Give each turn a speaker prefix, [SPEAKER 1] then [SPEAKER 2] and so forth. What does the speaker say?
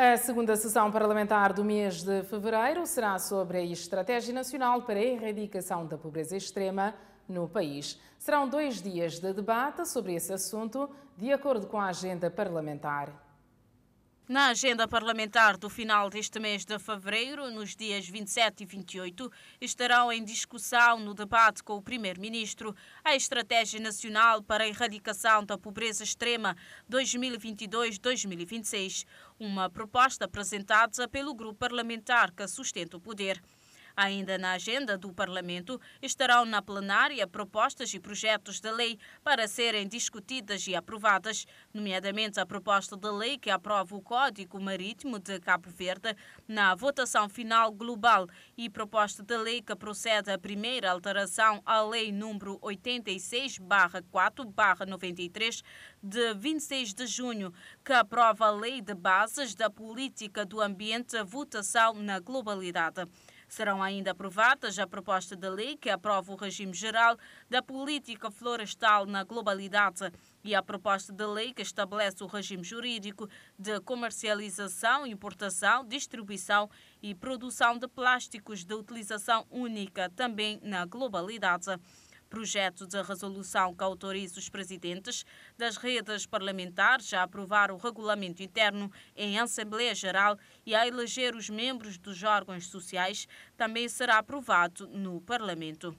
[SPEAKER 1] A segunda sessão parlamentar do mês de fevereiro será sobre a Estratégia Nacional para a Erradicação da Pobreza Extrema no país. Serão dois dias de debate sobre esse assunto, de acordo com a agenda parlamentar.
[SPEAKER 2] Na agenda parlamentar do final deste mês de fevereiro, nos dias 27 e 28, estarão em discussão no debate com o Primeiro-Ministro a Estratégia Nacional para a Erradicação da Pobreza Extrema 2022-2026, uma proposta apresentada pelo grupo parlamentar que sustenta o poder. Ainda na agenda do Parlamento estarão na plenária propostas e projetos de lei para serem discutidas e aprovadas, nomeadamente a proposta de lei que aprova o Código Marítimo de Cabo Verde na votação final global e proposta de lei que procede à primeira alteração à Lei nº 86/4/93 de 26 de junho, que aprova a Lei de Bases da Política do Ambiente, votação na globalidade. Serão ainda aprovadas a proposta de lei que aprova o regime geral da política florestal na globalidade e a proposta de lei que estabelece o regime jurídico de comercialização, importação, distribuição e produção de plásticos de utilização única também na globalidade. Projeto de resolução que autoriza os presidentes das redes parlamentares a aprovar o regulamento interno em Assembleia Geral e a eleger os membros dos órgãos sociais também será aprovado no Parlamento.